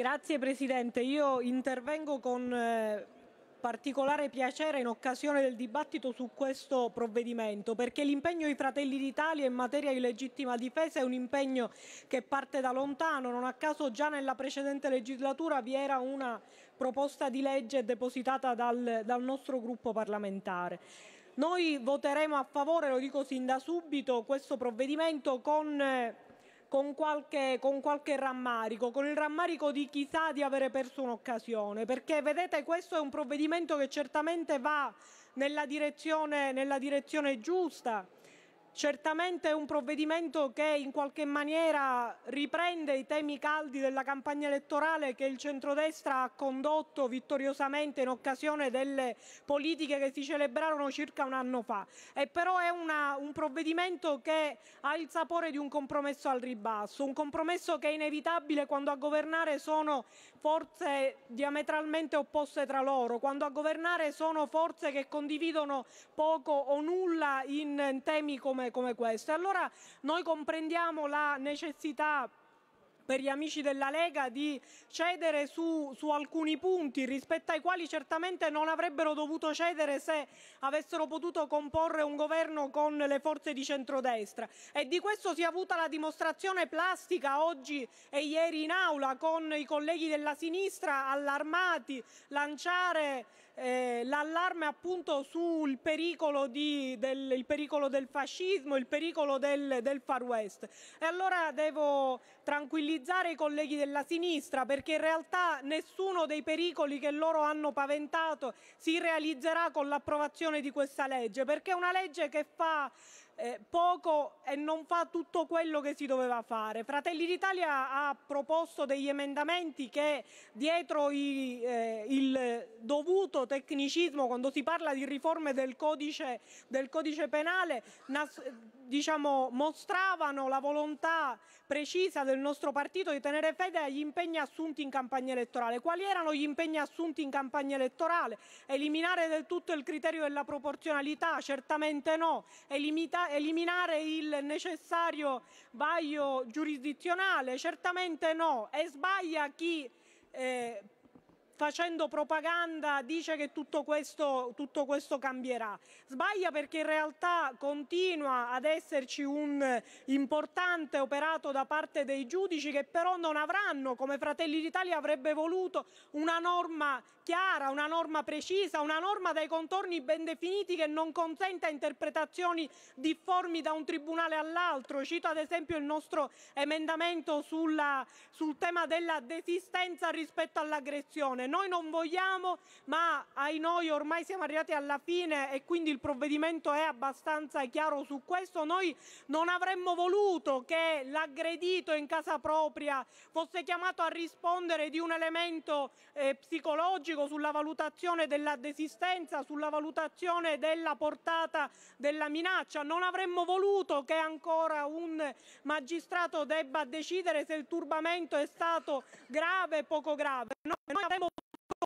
Grazie Presidente, io intervengo con eh, particolare piacere in occasione del dibattito su questo provvedimento perché l'impegno dei Fratelli d'Italia in materia di legittima difesa è un impegno che parte da lontano, non a caso già nella precedente legislatura vi era una proposta di legge depositata dal, dal nostro gruppo parlamentare. Noi voteremo a favore, lo dico sin da subito, questo provvedimento con eh, con qualche, con qualche rammarico, con il rammarico di chissà di avere perso un'occasione, perché vedete questo è un provvedimento che certamente va nella direzione, nella direzione giusta, Certamente è un provvedimento che in qualche maniera riprende i temi caldi della campagna elettorale che il centrodestra ha condotto vittoriosamente in occasione delle politiche che si celebrarono circa un anno fa. E però è una, un provvedimento che ha il sapore di un compromesso al ribasso, un compromesso che è inevitabile quando a governare sono forze diametralmente opposte tra loro, quando a governare sono forze che condividono poco o nulla in temi come come, come questa. Allora noi comprendiamo la necessità per gli amici della Lega di cedere su, su alcuni punti rispetto ai quali certamente non avrebbero dovuto cedere se avessero potuto comporre un governo con le forze di centrodestra e di questo si è avuta la dimostrazione plastica oggi e ieri in aula con i colleghi della sinistra allarmati lanciare eh, l'allarme appunto sul pericolo, di, del, pericolo del fascismo, il pericolo del, del far west. E allora devo tranquillizzare i colleghi della sinistra perché in realtà nessuno dei pericoli che loro hanno paventato si realizzerà con l'approvazione di questa legge perché è una legge che fa eh, poco e non fa tutto quello che si doveva fare. Fratelli d'Italia ha proposto degli emendamenti che dietro i, eh, i tanto tecnicismo quando si parla di riforme del codice, del codice penale diciamo, mostravano la volontà precisa del nostro partito di tenere fede agli impegni assunti in campagna elettorale. Quali erano gli impegni assunti in campagna elettorale? Eliminare del tutto il criterio della proporzionalità? Certamente no. Elimita, eliminare il necessario vaglio giurisdizionale? Certamente no. E sbaglia chi... Eh, facendo propaganda dice che tutto questo, tutto questo cambierà. Sbaglia perché in realtà continua ad esserci un importante operato da parte dei giudici che però non avranno, come Fratelli d'Italia avrebbe voluto, una norma chiara, una norma precisa, una norma dai contorni ben definiti che non consenta interpretazioni difformi da un tribunale all'altro. Cito ad esempio il nostro emendamento sulla, sul tema della desistenza rispetto all'aggressione. Noi non vogliamo, ma ai noi ormai siamo arrivati alla fine e quindi il provvedimento è abbastanza chiaro su questo. Noi non avremmo voluto che l'aggredito in casa propria fosse chiamato a rispondere di un elemento eh, psicologico sulla valutazione della desistenza, sulla valutazione della portata della minaccia. Non avremmo voluto che ancora un magistrato debba decidere se il turbamento è stato grave o poco grave. No, noi avremmo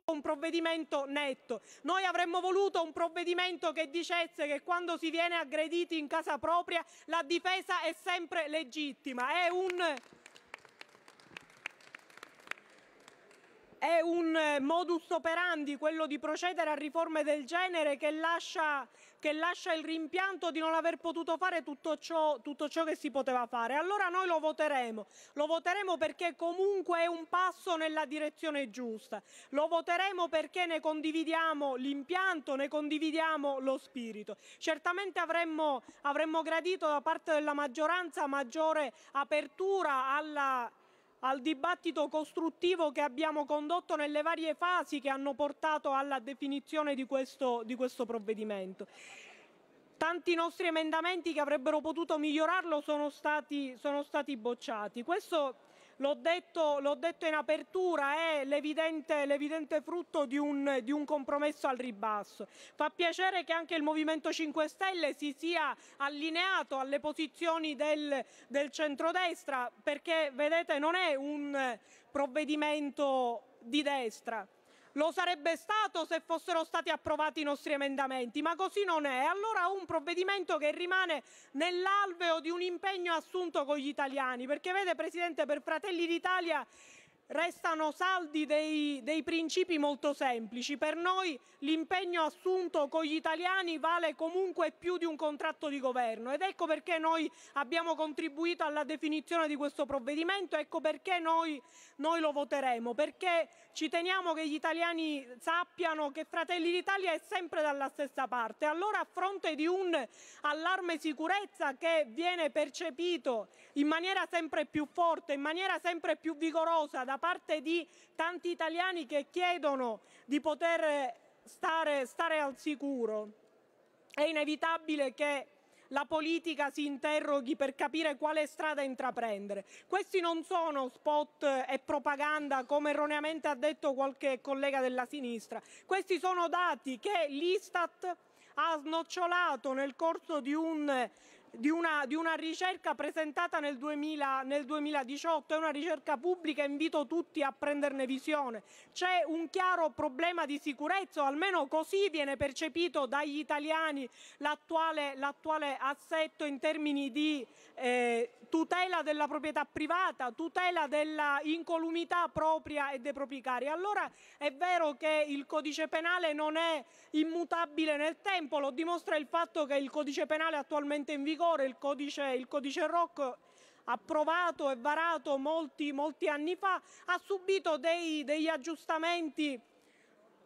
un provvedimento netto. Noi avremmo voluto un provvedimento che dicesse che quando si viene aggrediti in casa propria la difesa è sempre legittima. È un è un eh, modus operandi quello di procedere a riforme del genere che lascia, che lascia il rimpianto di non aver potuto fare tutto ciò, tutto ciò, che si poteva fare. Allora noi lo voteremo, lo voteremo perché comunque è un passo nella direzione giusta, lo voteremo perché ne condividiamo l'impianto, ne condividiamo lo spirito. Certamente avremmo, avremmo gradito da parte della maggioranza maggiore apertura alla al dibattito costruttivo che abbiamo condotto nelle varie fasi che hanno portato alla definizione di questo, di questo provvedimento. Tanti nostri emendamenti che avrebbero potuto migliorarlo sono stati, sono stati bocciati. Questo l'ho detto, detto, in apertura, è l'evidente, frutto di un, di un, compromesso al ribasso. Fa piacere che anche il Movimento 5 Stelle si sia allineato alle posizioni del, del centrodestra, perché vedete non è un provvedimento di destra lo sarebbe stato se fossero stati approvati i nostri emendamenti, ma così non è. Allora un provvedimento che rimane nell'alveo di un impegno assunto con gli italiani, perché vede Presidente per Fratelli d'Italia restano saldi dei, dei, principi molto semplici. Per noi l'impegno assunto con gli italiani vale comunque più di un contratto di governo ed ecco perché noi abbiamo contribuito alla definizione di questo provvedimento, ecco perché noi, noi lo voteremo, perché ci teniamo che gli italiani sappiano che Fratelli d'Italia è sempre dalla stessa parte. Allora a fronte di un allarme sicurezza che viene percepito in maniera sempre più forte, in maniera sempre più vigorosa da parte parte di tanti italiani che chiedono di poter eh, stare, stare al sicuro. È inevitabile che la politica si interroghi per capire quale strada intraprendere. Questi non sono spot eh, e propaganda come erroneamente ha detto qualche collega della sinistra, questi sono dati che l'Istat ha snocciolato nel corso di un di una, di una, ricerca presentata nel, 2000, nel 2018, è una ricerca pubblica, invito tutti a prenderne visione. C'è un chiaro problema di sicurezza, o almeno così viene percepito dagli italiani l'attuale, assetto in termini di eh, tutela della proprietà privata, tutela della incolumità propria e dei propri cari. Allora è vero che il codice penale non è immutabile nel tempo, lo dimostra il fatto che il codice penale attualmente in vigore vigore il codice, il codice ROC approvato e varato molti, molti anni fa, ha subito dei, degli aggiustamenti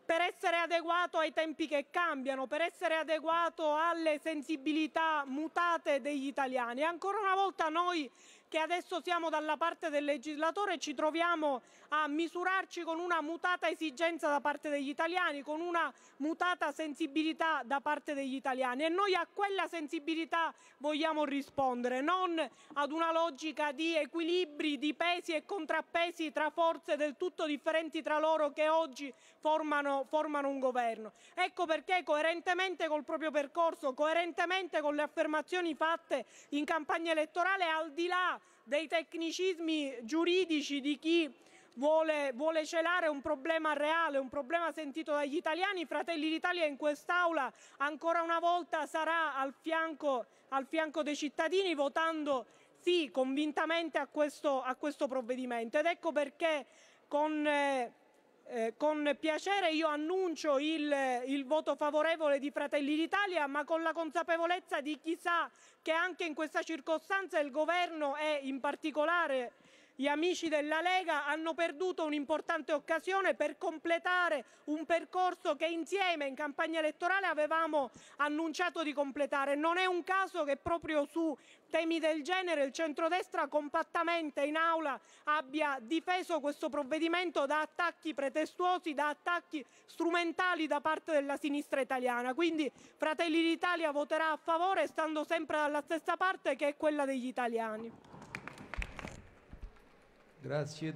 per essere adeguato ai tempi che cambiano, per essere adeguato alle sensibilità mutate degli italiani. ancora una volta noi che adesso siamo dalla parte del legislatore e ci troviamo a misurarci con una mutata esigenza da parte degli italiani, con una mutata sensibilità da parte degli italiani e noi a quella sensibilità vogliamo rispondere, non ad una logica di equilibri, di pesi e contrappesi tra forze del tutto differenti tra loro che oggi formano, formano un governo. Ecco perché coerentemente col proprio percorso, coerentemente con le affermazioni fatte in campagna elettorale, al di là dei tecnicismi giuridici di chi vuole, vuole celare un problema reale, un problema sentito dagli italiani. Fratelli d'Italia in quest'Aula ancora una volta sarà al fianco, al fianco dei cittadini votando sì convintamente a questo, a questo, provvedimento ed ecco perché con... Eh, eh, con piacere io annuncio il, il, voto favorevole di Fratelli d'Italia, ma con la consapevolezza di chi sa che anche in questa circostanza il governo e in particolare gli amici della Lega hanno perduto un'importante occasione per completare un percorso che insieme in campagna elettorale avevamo annunciato di completare. Non è un caso che proprio su temi del genere il centrodestra compattamente in aula abbia difeso questo provvedimento da attacchi pretestuosi, da attacchi strumentali da parte della sinistra italiana. Quindi Fratelli d'Italia voterà a favore stando sempre dalla stessa parte che è quella degli italiani. Graças te